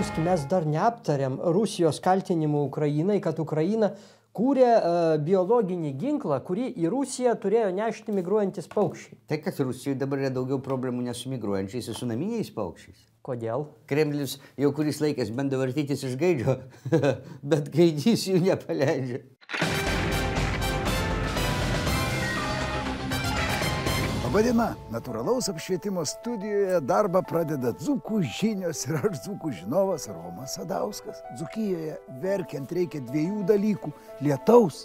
Pajusk, mes dar neaptarėm Rusijos kaltinimų Ukrainai, kad Ukraina kūrė uh, biologinį ginklą, kurį į Rusiją turėjo nešti migruojantis paukščiai. Tai, kad Rusijoje dabar yra daugiau problemų ne su migruojančiais, o su naminiais paukščiais. Kodėl? Kremlius jau kuris laikas bando vartytis iš gaidžio, bet gaidys jų nepaleidžia. Labadiena! Naturalaus apšvietimo studijoje darbą pradeda dzukų žinios ir aš dzukų žinovas Romas Sadauskas. Dzukijoje verkiant reikia dviejų dalykų - lietaus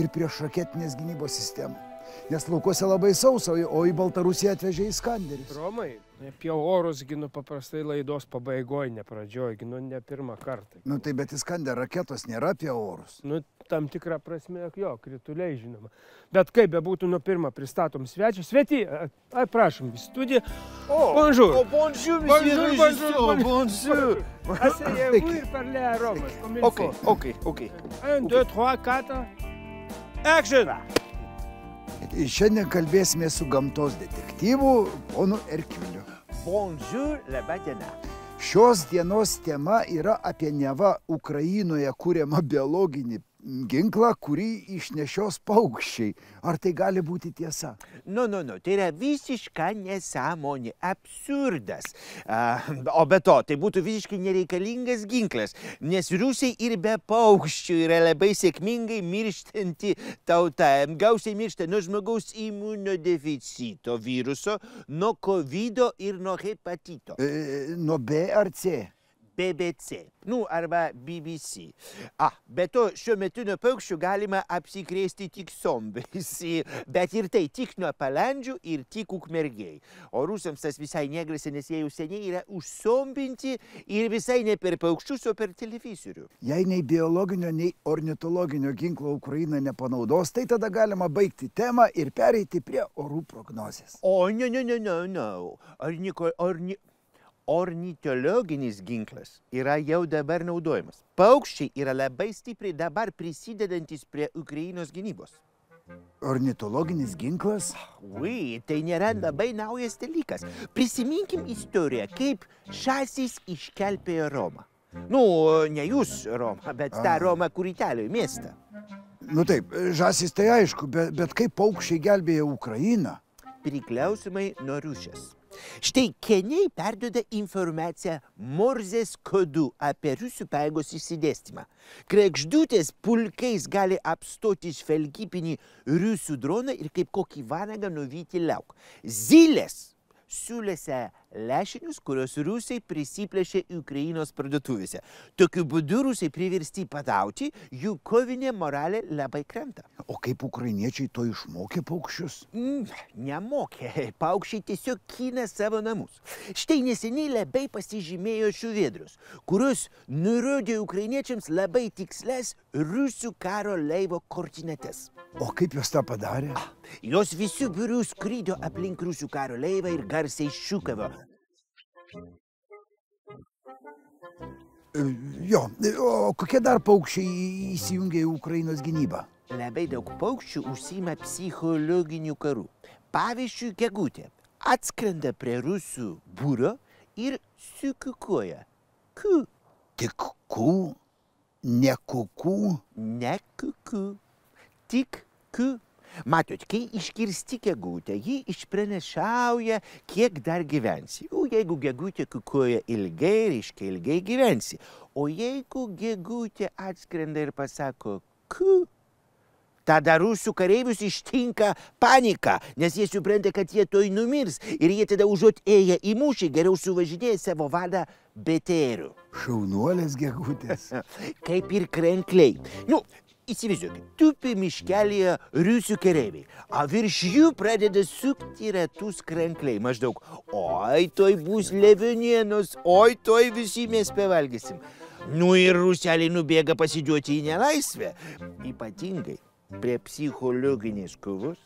ir prieš raketinės gynybos sistemų nes laukuose labai sausa, o į Baltarusiją atvežė į skanderius. Romai, apie orus ginu paprastai laidos pabaigoje, ne pradžioje, ginu ne pirmą kartą. Nu tai bet į skanderį raketos nėra apie orus. Nu tam tikrą prasme, jo, krituliai žinoma. Bet kaip bebūtų, nuo pirmą pristatom svečią. Sveti, ai prašom, į studiją. O, bonjour. O, bonjour, oh, bonjour, bonjour, bonjour. Asseyez-vous ah, et parlez à Rome. Ok, ok, ok. 1, 2, 3, 4. Action! Bah. Šiandien kalbėsime su gamtos detektyvu ponu Erkviliu. Bonjour, laba diena. Šios dienos tema yra apie neva Ukrainoje kūriamą biologinį ginklą, kurį išnešios paukščiai. Ar tai gali būti tiesa? Nu, nu, nu, tai yra visiška nesąmonė, absurdas. A, o be to, tai būtų visiškai nereikalingas ginklas, nes rusiai ir be paukščių yra labai sėkmingai mirštanti tauta. Gausiai miršta nuo žmogaus imunodeficito viruso, nuo COVID ir nuo hepatito. E, nuo B ar C? BBC, nu arba BBC. A, ah, be to šiuo metu nuo paukščių galima apsikrėsti tik zombiais, bet ir tai tik nuo palandžių ir tik ukmergiai. O rusams tas visai negrėsia, nes jie jau seniai yra užsombinti ir visai ne per paukščius, o per televizorių. Jei nei biologinio, nei ornitologinio ginklo Ukraina nepanaudos, tai tada galima baigti temą ir pereiti prie orų prognozės. O, ne, ne, ne, ne, ne. Ar Niko, ar Niko ornitologinis ginklas yra jau dabar naudojamas. Paukščiai yra labai stipriai dabar prisidedantis prie Ukrainos gynybos. Ornitologinis ginklas? Ui, tai nėra labai naujas dalykas. Prisiminkim istoriją, kaip šasis iškelpėjo Romą. Nu, ne jūs Romą, bet tą ah. Romą, kur Italijoje miestą. Nu taip, žasis tai aišku, bet, bet kaip paukščiai gelbėja Ukrainą? Priklausimai nuo rūšės. Štai keniai perduoda informaciją morzės kodų apie rusų pajėgos išsidėstymą. Krekždutės pulkais gali apstoti žvelgybinį rusų droną ir kaip kokį vanagą nuvyti liauk. Zylės siūlėse lešinius, kuriuos rusiai prisiplėšė Ukrainos parduotuvėse. Tokiu būdu rusiai priversti padauti, jų kovinė moralė labai krenta. O kaip ukrainiečiai to išmokė paukščius? Mm, nemokė. Paukščiai tiesiog kina savo namus. Štai neseniai labai pasižymėjo šių vėdrus, kurios nurodė ukrainiečiams labai tikslias rusų karo laivo koordinates. O kaip jos tą padarė? Ah, jos visi biurių skrydžio aplink rusų karo laivą ir garsiai šūkavo. Jo, o kokie dar paukščiai įsijungia į Ukrainos gynybą? Labai daug paukščių užsima psichologinių karų. Pavyzdžiui, gegutė atskrenda prie rusų būrio ir siukikuoja. Ku. Tik ku, ne kuku. Ne kuku, tik ku. Matot, kai iškirsti gegutę, ji išprenešiauja, kiek dar gyvensi. Jau jeigu gegutė kukuoja ilgai, reiškia ilgai gyvensi. O jeigu gegutė atskrenda ir pasako ku, tada rusų kareivius ištinka panika, nes jie supranta, kad jie toj numirs ir jie tada užuot ėję į mūšį geriau suvažinėja savo vadą betėrių. Šaunuolės gegutės. Kaip ir krenkliai. Nu, įsivaizduokit, tupi miškelėje riusių kereiviai, o virš jų pradeda sukti retus krenkliai maždaug, oi, toj bus levinienos, oi, toj visi mes pavalgysim. Nu ir ruseliai nubėga pasidžiuoti į nelaisvę. Ypatingai prie psichologinės kovos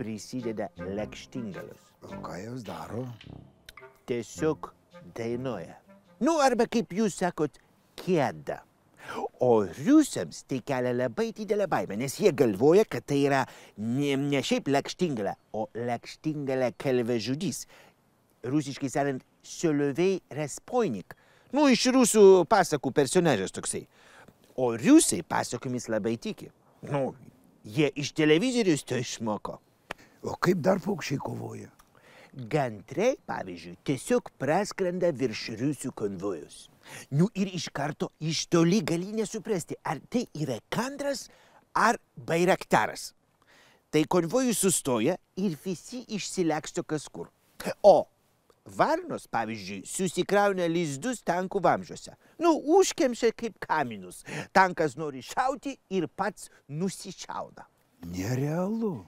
prisideda lekštingalas. O ką jos daro? Tiesiog dainuoja. Nu arba kaip jūs sakot, kėda. O riusiams tai kelia labai didelę baimę, nes jie galvoja, kad tai yra ne, ne šiaip lekštingalė, o lekštingalė kalvežudys. Rusiškai seriant, sioliuvei respoinik. Nu, iš rusų pasakų personažas toksai. O riusiai pasakomis labai tiki. Nu, jie iš televizorius to išmoko. O kaip dar paukščiai kovoja? gantriai, pavyzdžiui, tiesiog praskrenda virš rusų konvojus. Nu ir iš karto iš toli gali nesuprasti, ar tai yra kandras ar bairaktaras. Tai konvojus sustoja ir visi išsileksto kas kur. O varnos, pavyzdžiui, susikrauna lizdus tankų vamžiuose. Nu, užkemšia kaip kaminus. Tankas nori šauti ir pats nusičiauda. Nerealu.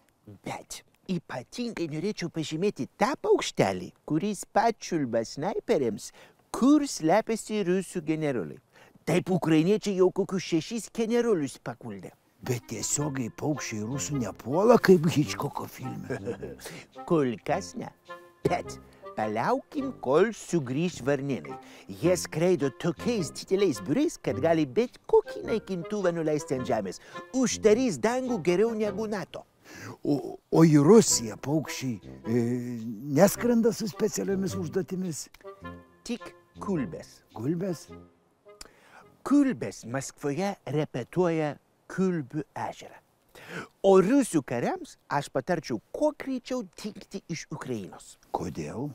Bet Ypatingai norėčiau pažymėti tą paukštelį, kuris pačiulba snaiperiams, kur slepiasi rusų generoliai. Taip ukrainiečiai jau kokius šešis generolius pakuldė. Bet tiesiogiai paukščiai rusų nepuola kaip Hitchcocko filme. Kol kas ne. Bet paliaukim, kol sugrįž varninai. Jie skraido tokiais dideliais biuriais, kad gali bet kokį naikintuvą nuleisti ant žemės. Uždarys dangų geriau negu NATO. O, o į Rusiją paukščiai e, neskrenda su specialiomis užduotimis. Tik kulbės. Kulbės? Kulbės Maskvoje repetuoja Kulbių ežerą. O rusų kariams aš patarčiau kuo greičiau dinkti iš Ukrainos. Kodėl?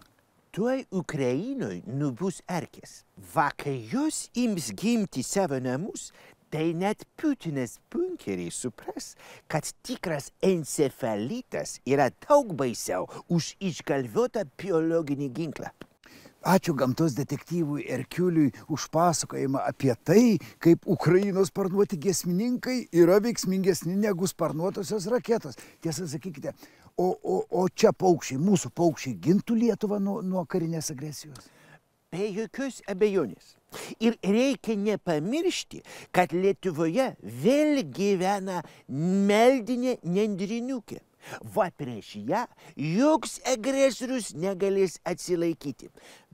Tuoj Ukrainoje nubus erkės. Vakar jos ims gimti savo namus, tai net Putinės bunkeriai supras, kad tikras encefalitas yra daug baisiau už išgalvotą biologinį ginklą. Ačiū gamtos detektyvui Erkiuliui už pasakojimą apie tai, kaip Ukrainos sparnuoti gesmininkai yra veiksmingesni negu sparnuotosios raketos. Tiesą sakykite, o, o, o čia paukščiai, mūsų paukščiai gintų Lietuvą nuo, nuo karinės agresijos? Be jokios abejonės. Ir reikia nepamiršti, kad Lietuvoje vėl gyvena meldinė nendriniukė. Va prieš ją joks agresorius negalės atsilaikyti.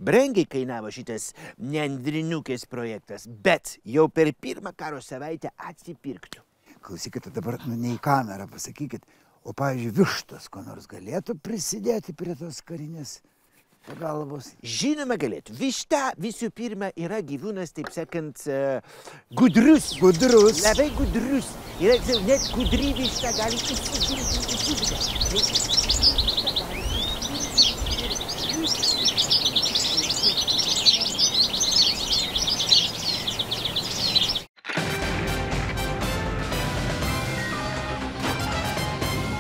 Brangiai kainavo šitas nendriniukės projektas, bet jau per pirmą karo savaitę atsipirktų. Klausykite tai dabar, nu ne į kamerą pasakykit, o pavyzdžiui, vištas, ko nors galėtų prisidėti prie tos karinės pagalbos. Žinoma, galėtų. Višta visų pirma yra gyvūnas, taip sakant, e, gudrus. Gudrus. Labai gudrus. Yra, net gudry višta gali įsigyti.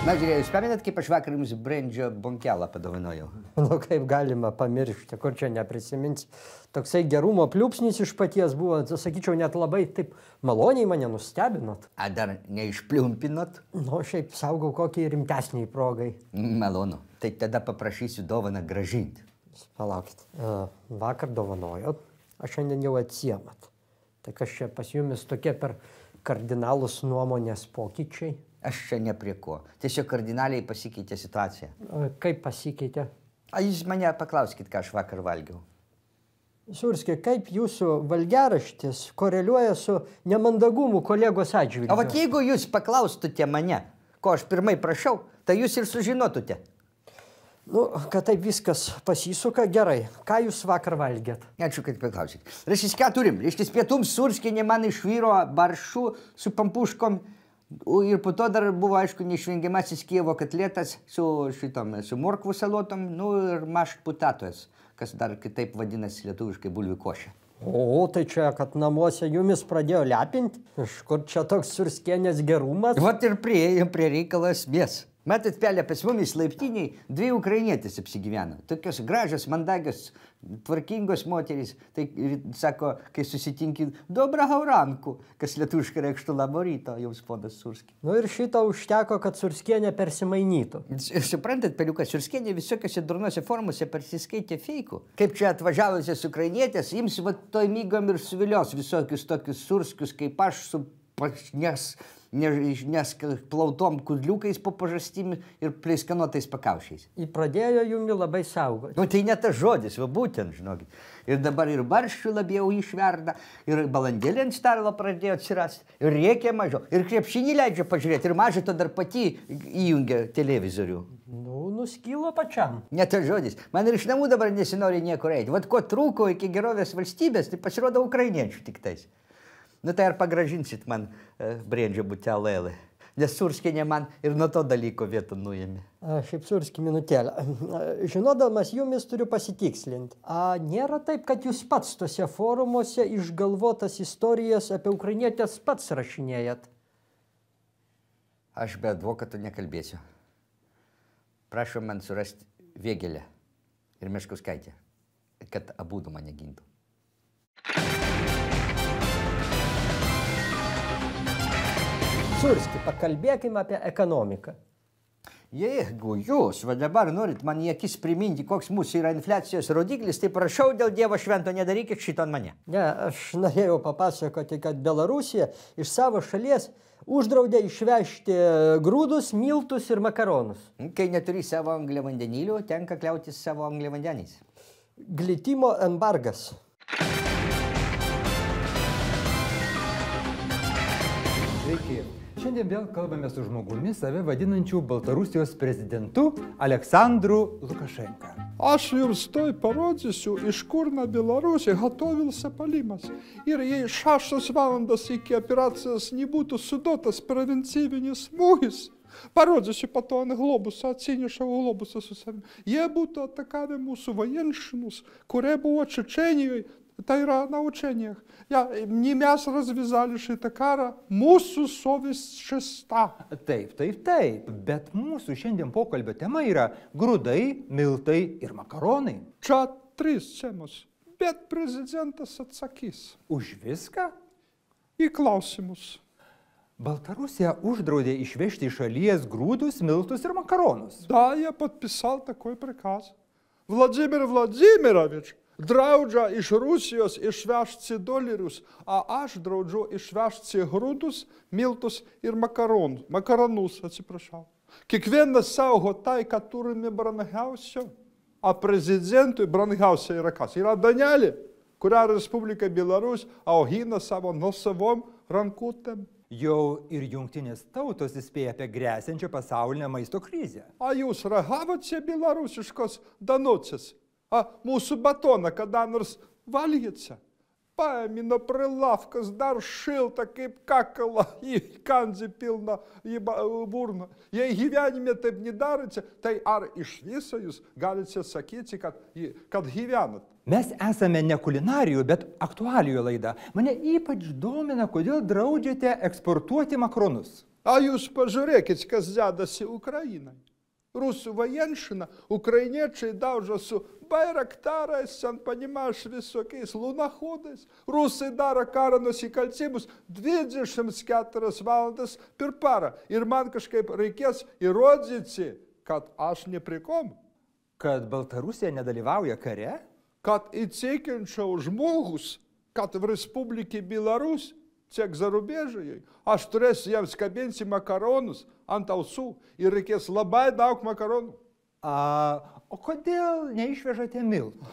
Na, žiūrėjau, jūs pamenat, kaip aš vakar jums brandžio bonkelą padovanojau. Nu, kaip galima pamiršti, kur čia neprisiminti. Toksai gerumo pliūpsnis iš paties buvo, sakyčiau, net labai taip maloniai mane nustebinot. A dar neišpliumpinot? Nu, šiaip saugau kokį rimtesnį progai. Malonu. Tai tada paprašysiu dovaną gražinti. Palaukit, e, vakar dovanojot, aš šiandien jau atsiemat. Tai kas čia pas jumis tokie per kardinalus nuomonės pokyčiai? Aš čia ne prie ko. Tiesiog kardinaliai pasikeitė situacija. Kaip pasikeitė? A, jūs mane paklauskit, ką aš vakar valgiau. Surski, kaip jūsų valgyraštis koreliuoja su nemandagumu kolegos atžvilgiu? O vat jeigu jūs paklaustute mane, ko aš pirmai prašau, tai jūs ir sužinotute. Nu, kad taip viskas pasisuka gerai. Ką jūs vakar valgėt? Ačiū, kad paklausėt. Reiškia, ką turim? Reiškia, pietums surski, ne man išvyro baršų su pampuškom Ir po to dar buvo, aišku, neišvengiamasis Kievo katlėtas su šitom, su morkvų salotom, nu ir mašputatojas, kas dar kitaip vadinasi lietuviškai bulvių košė. O, tai čia, kad namuose jumis pradėjo lepinti, iš kur čia toks surskienės gerumas? Vat ir prie, prie reikalas mės. Matot, pelė pas mumis laiptiniai, dvi ukrainietės apsigyveno. Tokios gražios, mandagios, tvarkingos moterys. Tai sako, kai susitinki, dobra hauranku, kas lietuškai reikštų labo ryto, jums ponas Surskis. Nu ir šito užteko, kad Surskienė persimainytų. E, suprantat, peliukas, Surskienė visokiose durnose formose persiskaitė feikų. Kaip čia atvažiavusios ukrainietės, jums va to mygom ir suvilios visokius tokius Surskius, kaip aš su pašnės ne, nesplautom kudliukais po pažastimi ir pleiskanotais pakaušiais. Ir pradėjo jumi labai saugoti. Nu, tai ne tas žodis, va būtent, žinokit. Ir dabar ir barščių labiau išverda, ir balandėlė ant stalo pradėjo atsirasti, ir reikia mažiau, ir krepšinį leidžia pažiūrėti, ir mažai to dar pati įjungia televizorių. Nu, nuskylo pačiam. Ne tas žodis. Man ir iš namų dabar nesinori niekur eiti. Vat ko trūko iki gerovės valstybės, tai pasirodo ukrainiečių tik tais. Nu tai ar pagražinsit man e, brėdžio butelį? Nes Surskinė man ir nuo to dalyko vietą nuėmė. Aš kaip Surski minutėlę. Žinodamas jumis turiu pasitikslinti. A nėra taip, kad jūs pats tose forumuose išgalvotas istorijas apie ukrainietės pats rašinėjat? Aš be advokato nekalbėsiu. Prašau man surasti Vėgelę ir Meškuskaitę, kad abudu mane gintų. Thank you. Šurski, pakalbėkime apie ekonomiką. Jeigu jūs va dabar norit man į akis priminti, koks mūsų yra infliacijos rodiklis, tai prašau dėl Dievo švento nedarykit šito ant mane. Ne, aš norėjau papasakoti, kad Belarusija iš savo šalies uždraudė išvežti grūdus, miltus ir makaronus. Kai neturi savo angliavandenilių, tenka kliautis savo angliavandeniais. Glitimo embargas. Sveiki. Šiandien vėl kalbame su žmogumi, save vadinančiu Baltarusijos prezidentu Aleksandru Lukašenka. Aš jums toj parodysiu, iš kur na Беларуси готовился Полимас. Ir jei šeštas valandas iki operacijos nebūtų sudotas prevencybinis smūgis, Parodžiusi po to ant globuso, atsinešiau globusą su savimi. Jie būtų atakavę mūsų vajenšinus, kurie buvo Čečenijoje, tai yra na Učenijach. Я, не mes развязали šitą karą, mūsų совесть šista. Taip, taip, taip, bet mūsų šiandien pokalbio tema yra grūdai, miltai ir makaronai. Čia trys temos, bet prezidentas atsakys. Už viską? Į klausimus. Baltarusija uždraudė išvežti iš šalies grūdus, miltus ir makaronus. Да, я подписал такой приказ. Владимир Владимирович draudžia iš Rusijos išvežti dolerius, o aš draudžiu išvežti grūdus, miltus ir makaronus. Makaronus, atsiprašau. Kiekvienas saugo tai, ką turime brangiausio, o prezidentui brangiausia yra kas? Yra Danelė, kurią Respublika Belarus augina savo nusavom rankutėm. Jau ir jungtinės tautos įspėja apie grėsiančią pasaulinę maisto krizę. O jūs ragavote belarusiškos danucės А mūsų batoną kada nors valgytse? Paėmino prilafkas, dar šilta kaip kakala, į kanzį pilną, į burną. Jei gyvenime taip nedarite, tai ar iš viso jūs galite sakyti, kad, kad gyvenat? Mes esame ne kulinarijų, bet aktualijų laida. Mane ypač domina, kodėl draudžiate eksportuoti makronus. A jūs pažiūrėkit, kas dedasi Ukrainai. Русу военщина, украинечи daužo su bairaktarais, ten panimaš visokiais lunahodais. Rusai daro karo nusikaltimus 24 valandas per parą. Ir man kažkaip reikės įrodyti, kad aš neprikom. Kad Baltarusija nedalyvauja kare? Kad įtikinčiau žmogus, kad Respublikai Belarus tiek zarubėžai. Aš turėsiu jiems kabinti makaronus ant ausų ir reikės labai daug makaronų. A, o kodėl neišvežate miltų?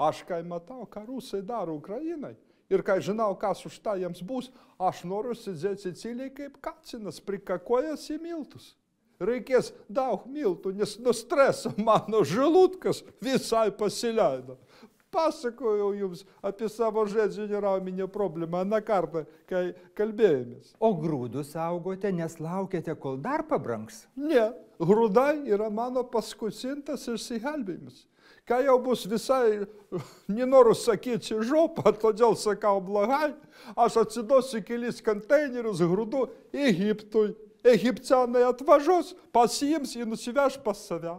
Aš kai matau, ką rusai daro Ukrainai ir kai žinau, kas už tą jiems bus, aš noriu sėdėti Sicilijai kaip kacinas, prikakojęs į miltus. Reikės daug miltų, nes nuo streso mano žilutkas visai pasileido. Pasakojau jums apie savo žedžinį rauminę problemą aną kartą, kai kalbėjomės. O grūdus saugote, nes laukiate, kol dar pabranks? Ne, grūdai yra mano paskutintas išsigelbėjimas. Kai jau bus visai, nenoriu sakyti, žopa, todėl sakau blogai, aš atsidosiu kelis konteinerius grūdų Egiptui. Egipcianai atvažiuos, pasiims ir nusiveš pas save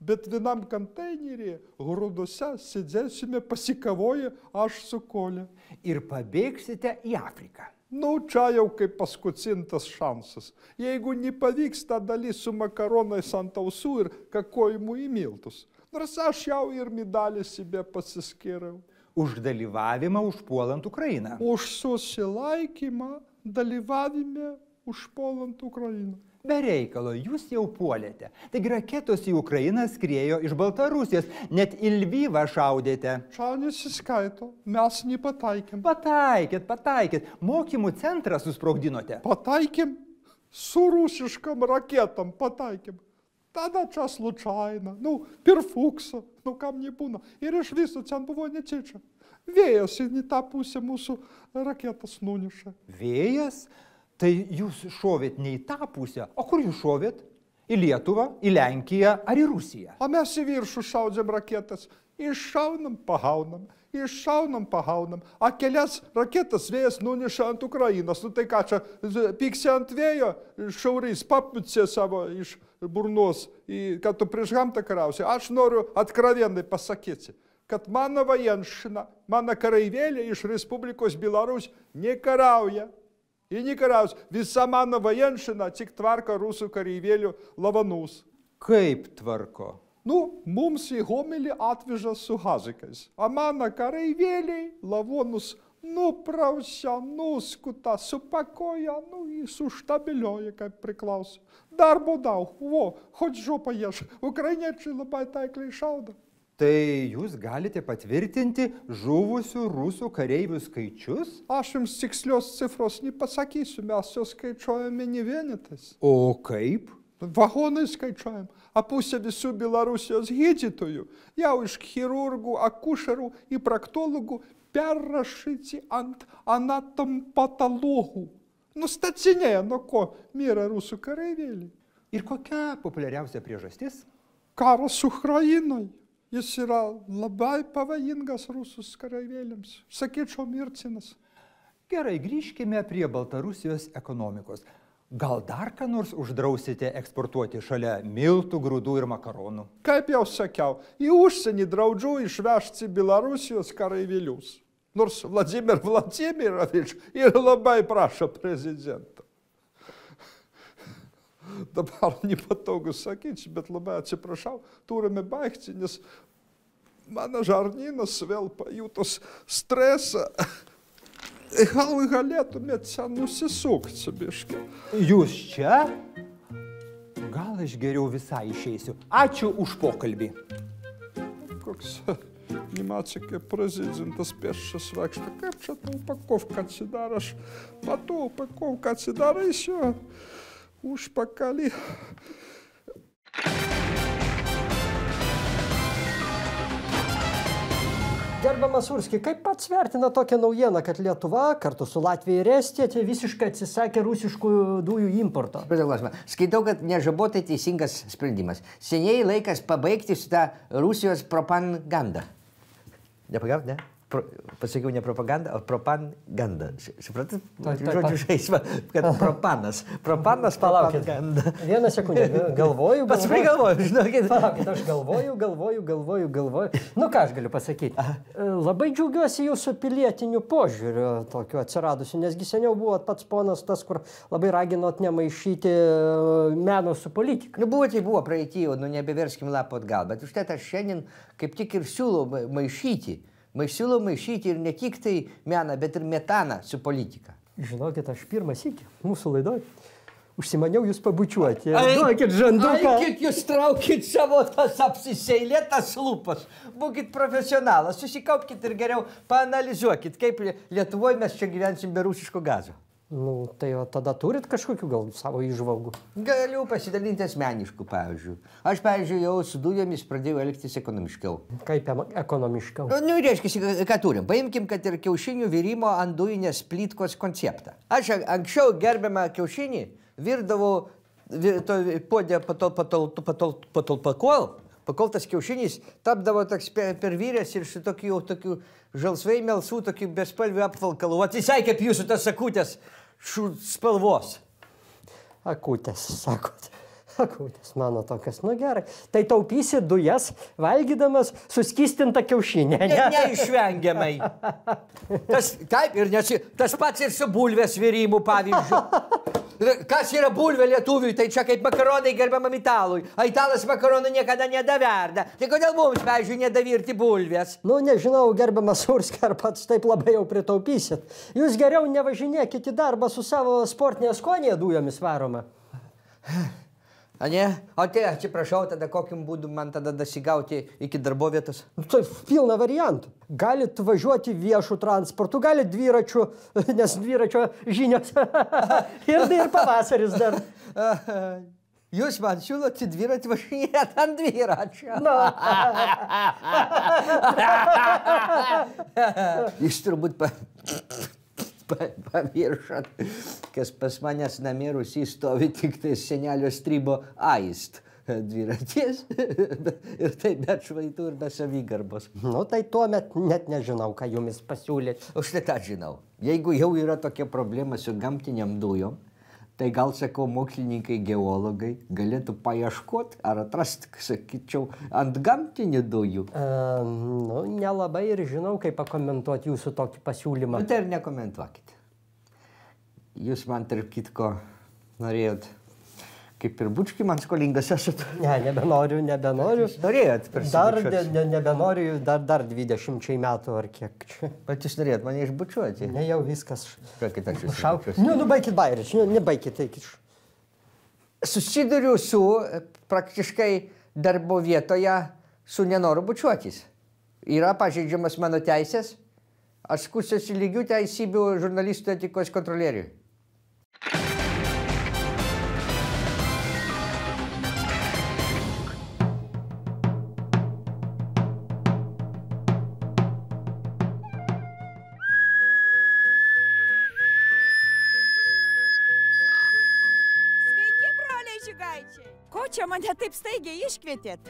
bet vienam konteineryje grūduose sėdėsime pasikavoję aš su kolė. Ir pabėgsite į Afriką. Nu, čia jau kaip paskutintas šansas. Jeigu nepavyks tą dalį su makaronais ant ausų ir kakojimu į miltus. Nors aš jau ir medalį себе pasiskiriau. Už dalyvavimą užpuolant Ukrainą. Už susilaikymą dalyvavime užpuolant Ukrainą. Be reikalo, jūs jau puolėte. Taigi raketos į Ukrainą skriejo iš Baltarusijos, net į Lvyvą šaudėte. Šaudės įskaito, mes nepataikėm. Pataikėt, pataikėt, mokymų centrą susprogdinote. Pataikėm, su rusiškam raketam pataikėm. Tada čia slučaina, nu, pirfuksa, nu kam nebūna. Ir iš viso ten buvo nečičia. Vėjas į tą pusę mūsų raketas nuniša. Vėjas? Tai jūs šovėt ne į tą pusę, o kur jūs šovėt? Į Lietuvą, į Lenkiją ar į Rusiją? O mes į viršų šaudėm raketas, iššaunam, pahaunam, iššaunam, pahaunam, o kelias raketas vėjas nuneša ant Ukrainos. Nu tai ką čia, pyksia ant vėjo, šaurys paputsė savo iš burnos, kad tu prieš gamtą karausi. Aš noriu atkravienai pasakyti kad mano vajenšina, mano kareivėlė iš Respublikos Belarus nekarauja. Viņi kariaus visam mano vajenšana, cik tvarka rusų kareivėlių lavanus. Kaip tvarko? Nu, mums į homelį atveža su hazikais, o mano kareivėliai lavonus nuprausia, nuskuta, supakoja, nu, jį suštabilioja, kaip priklauso. Darbo daug, vo, хоть жопа ешь, ukrainiečiai labai taikliai šaudo. Tai jūs galite patvirtinti žuvusių rusų kareivių skaičius? Aš jums tikslios cifros nepasakysiu, mes jos skaičiuojame ne vienetais. O kaip? Vagonai skaičiuojam, apusė visų Belarusijos gydytojų, jau iš chirurgų, akušerų į praktologų perrašyti ant anatom patologų. Nustatinėja, nuo ko mirė rusų kareivėliai. Ir kokia populiariausia priežastis? Karas Ukrainoje. Jis yra labai pavojingas rusus karavėlėms. Sakyčiau, mirtinas. Gerai, grįžkime prie Baltarusijos ekonomikos. Gal dar ką nors uždrausite eksportuoti šalia miltų, grūdų ir makaronų? Kaip jau sakiau, į užsienį draudžiu išvežti Belarusijos karavėlius. Nors Vladimir Vladimirovič ir labai prašo prezidentą dabar nepatogu sakyti, bet labai atsiprašau, turime baigti, nes mano žarnynas vėl pajutos stresą. Gal galėtumėt čia nusisukti, biškai. Jūs čia? Gal aš geriau visai išeisiu. Ačiū už pokalbį. Koks animacija kaip prezidentas pėščias vaikšto. Kaip čia ta upakovka atsidaro? Aš matau upakovką atsidaro, jis jo užpakalį. Gerbiamas Urski, kaip pats vertina tokią naujieną, kad Lietuva kartu su Latvija ir Estija tai visiškai atsisakė rusiškų dujų importo? Skaitau, kad nežabotai teisingas sprendimas. Seniai laikas pabaigti šitą Rusijos propagandą. Nepagavot, ne? pro, pasakiau ne propagandą, o propagandą. Suprantat, žodžių žaismą, kad propanas. Propanas palaukit. Vieną sekundę. Galvoju, galvoju. Paskui galvoju, žinokit. Palaukit, aš galvoju, galvoju, galvoju, galvoju. Nu ką aš galiu pasakyti. E, labai džiaugiuosi jūsų pilietiniu požiūriu tokiu atsiradusiu, nesgi seniau buvo pats ponas tas, kur labai raginot nemaišyti e, meno su politika. Nu buvo, tai buvo praeitį, nu nebeverskim lapot gal, bet užtat aš šiandien kaip tik ir siūlau maišyti siūlau maišyti ir ne tik tai meną, bet ir metaną su politika. Žinokit, aš pirmą sykį mūsų laidoje užsimaniau jūs pabučiuoti. Duokit žanduką. Duokit jūs traukit savo tas apsiseilėtas lūpas. Būkit profesionalas, susikaupkite ir geriau panalizuokit, kaip Lietuvoje mes čia gyvensim be rusiško gazo. Nu, tai o tada turit kažkokių gal savo išvalgų? Galiu pasidalinti asmeniškų pavyzdžių. Aš, pavyzdžiui, jau su dujomis pradėjau elgtis ekonomiškiau. Kaip ekonomiškiau? Nu, reiškia, ką turim. Paimkim, kad ir kiaušinių virimo ant dujinės plytkos konceptą. Aš anksčiau gerbiamą kiaušinį virdavau to podė patalpakol. Patal, patal, patal, patal, patal, patal, patal, patal, patal, pakol tas kiaušinis tapdavo toks per, pervyręs ir su tokiu jau tokiu žalsvai melsų, tokiu bespalviu apvalkalu. Atsisai kaip jūsų tas akutės šių spalvos. Akutės, sakot. Akutės, mano tokias, nu gerai. Tai taupysi dujas, valgydamas suskistintą kiaušinę. Ne? Ne, neišvengiamai. Tas, taip, ir nesi, tas pats ir su bulvės virimu, pavyzdžiui. Kas yra bulvė lietuviui, tai čia kaip makaronai gerbiamam italui. O italas makaronų niekada nedaverda. Tai kodėl mums, pavyzdžiui, nedavirti bulvės? Nu, nežinau, gerbiamas Urskė, ar pats taip labai jau pritaupysit. Jūs geriau nevažinėkit į darbą su savo sportinė skonė dujomis varoma. Ane? O tai atsiprašau, tada kokiu būdu man tada dasigauti iki darbo vietos? Nu, tai pilna variantų. Galit važiuoti viešų transportų, galit dviračių, nes dviračio žinios. ir tai ir pavasaris dar. Jūs man siūlote dviratį važinėti ant dviračio. Na. Nu. Jis turbūt... Pa pamiršot, kas pas manęs namie rusys stovi tik tai senelio strybo aist dviratis ir tai be švaitų ir be savigarbos. Nu tai tuomet net nežinau, ką jumis pasiūlyti. Aš tai tą žinau. Jeigu jau yra tokia problema su gamtiniam dujom, Tai gal, sakau, mokslininkai, geologai galėtų paieškoti ar atrasti, sakyčiau, ant gamtinių dujų. E, nu, nelabai ir žinau, kaip pakomentuoti jūsų tokį pasiūlymą. Nu, tai ir nekomentuokit. Jūs man, tarp kitko, norėjot kaip ir bučki man skolingas esat. Ne, nebenoriu, nebenoriu. Norėjot per Dar ne, ne, nebenoriu, dar, dar 20 metų ar kiek čia. Bet jūs norėjot mane išbučiuoti? Ne, jau viskas. Žiūrėkit, aš jūs šaukiu. Nu, nubaikit bairį, nu, nebaikit, eikit. Susiduriu su e, praktiškai darbo vietoje su nenoru bučiuotis. Yra pažeidžiamas mano teisės, aš skusiuosi lygių teisybių žurnalistų etikos kontrolieriui. kunigaikščiai. Ko čia mane taip staigiai iškvietėt?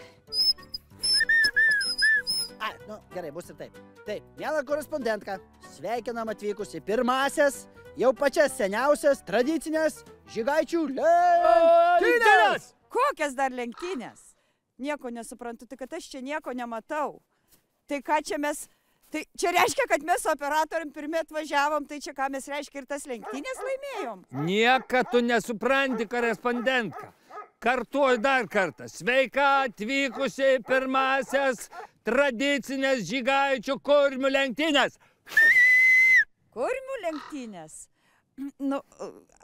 A, nu gerai, bus ir taip. Taip, mielą korespondentką, sveikinam atvykus į pirmasias, jau pačias seniausias, tradicinės žygaičių lenktynės. Kokias dar lenktynės? Nieko nesuprantu, tik kad aš čia nieko nematau. Tai ką čia mes Tai čia reiškia, kad mes operatoriam pirmie atvažiavom, tai čia ką mes reiškia ir tas lenktynės laimėjom. Nieka tu nesupranti, korespondentką. Kartuoju dar kartą. Sveika atvykusiai pirmasias tradicinės žygaičių kurmių lenktynės. Kurmių lenktynės? Nu,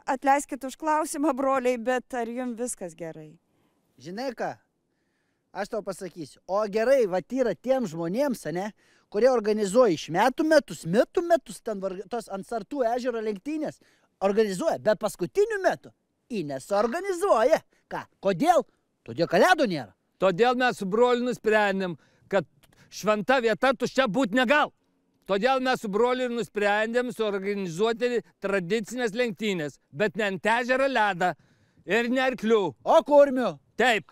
atleiskit už klausimą, broliai, bet ar jums viskas gerai? Žinai ką, aš tau pasakysiu. O gerai, va, yra tiem žmonėms, ne, kurie organizuoja iš metų metus, metų metus ten tos ant sartų ežero lenktynės, organizuoja, bet paskutiniu metu į nesorganizuoja. Ką? Kodėl? Todėl kalėdų nėra. Todėl mes su broliu nusprendėm, kad šventa vieta tuščia būti negal. Todėl mes su broliu ir nusprendėm suorganizuoti tradicinės lenktynės, bet ne ant ežero ledą ir ne arklių. O kurmiu? Taip,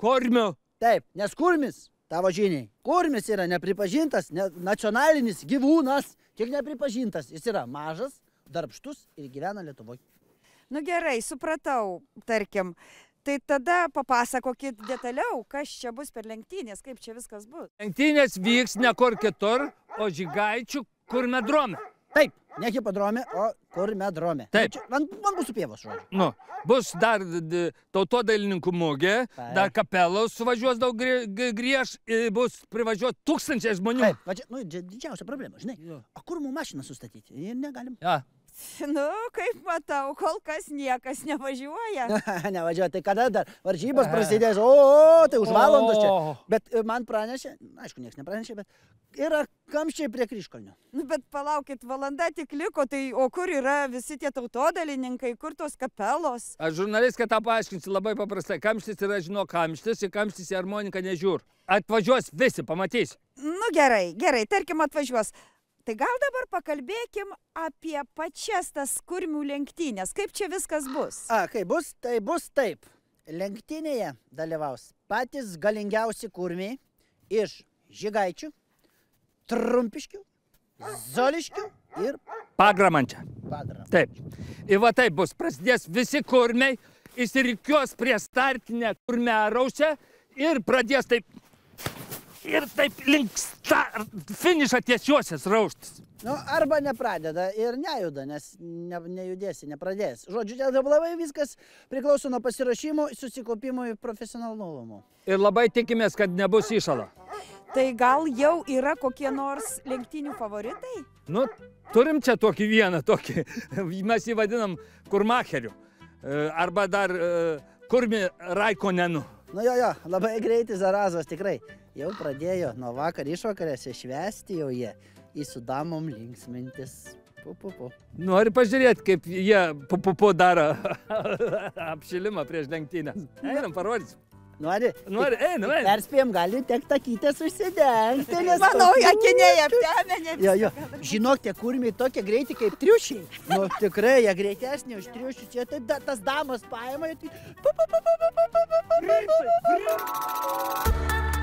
kurmiu. Taip, nes kurmis tavo žiniai. Kurmis yra nepripažintas, ne, nacionalinis gyvūnas, tik nepripažintas. Jis yra mažas, darbštus ir gyvena Lietuvoje. Nu gerai, supratau, tarkim. Tai tada papasakokit detaliau, kas čia bus per lenktynės, kaip čia viskas bus. Lenktynės vyks ne kur kitur, o žygaičių kur medrome. Taip, ne hipodrome, o kormedrome. Nu, Taip. Čia, man, man bus pievos žodžiu. Nu, bus dar tautodailininkų mugė, Taip. dar kapelos suvažiuos daug grie, griež, bus privažiuos tūkstančiai žmonių. Taip, va čia, nu, čia didžiausia problema, žinai. Jo. O kur mums mašiną sustatyti? Ir negalim. Ja. nu, kaip matau, kol kas niekas nevažiuoja. nevažiuoja, tai kada dar varžybos prasidės, o, o, tai už valandos čia. Bet e, man pranešė, aišku, niekas nepranešė, bet yra kamščiai prie kryškalnio. Nu, bet palaukit, valanda tik liko, tai o kur yra visi tie tautodalininkai, kur tos kapelos? Aš žurnalistką tą paaiškinsiu labai paprastai. Kamštis yra, žinau, kamštis, į kamštis į harmoniką nežiūr. Atvažiuos visi, pamatys. Nu gerai, gerai, tarkim atvažiuos tai gal dabar pakalbėkim apie pačias tas kurmių lenktynes. Kaip čia viskas bus? A, kai bus, tai bus taip. Lenktynėje dalyvaus patys galingiausi kurmiai iš Žygaičių, Trumpiškių, Zoliškių ir... Pagramančia. Pagramančia. Taip. Ir va taip bus. Prasidės visi kurmiai, įsirikiuos prie startinę kurmę rausią ir pradės taip ir taip linksta finišą tiesiosios rauštis. Nu, arba nepradeda ir nejuda, nes ne, nejudėsi, nepradės. Žodžiu, dėl labai viskas priklauso nuo pasirašymų, susikaupimų ir profesionalumo. Ir labai tikimės, kad nebus išalo. Tai gal jau yra kokie nors lenktynių favoritai? Nu, turim čia tokį vieną, tokį, mes jį vadinam kurmacheriu. E, arba dar e, kurmi Raikonenu. Nu jo, jo, labai greitai zarazos tikrai. Jau pradėjo nuo vakar išvakarėse švesti jau jie į sudamom linksmintis. Pupupu. Nori pažiūrėti, kaip jie pupupu daro apšilimą prieš lenktynę. Einam, parodysiu. Nori? Nori, e, nori. Perspėjom, gali tekti takytės užsidengti, tai nes... Manau, akiniai aptemė, ne? Jo, jo. Žinok, tie kurmiai tokie greiti kaip triušiai. Nu, tikrai, jie greitesni už triušių. Čia taip da, tas damas paima ir...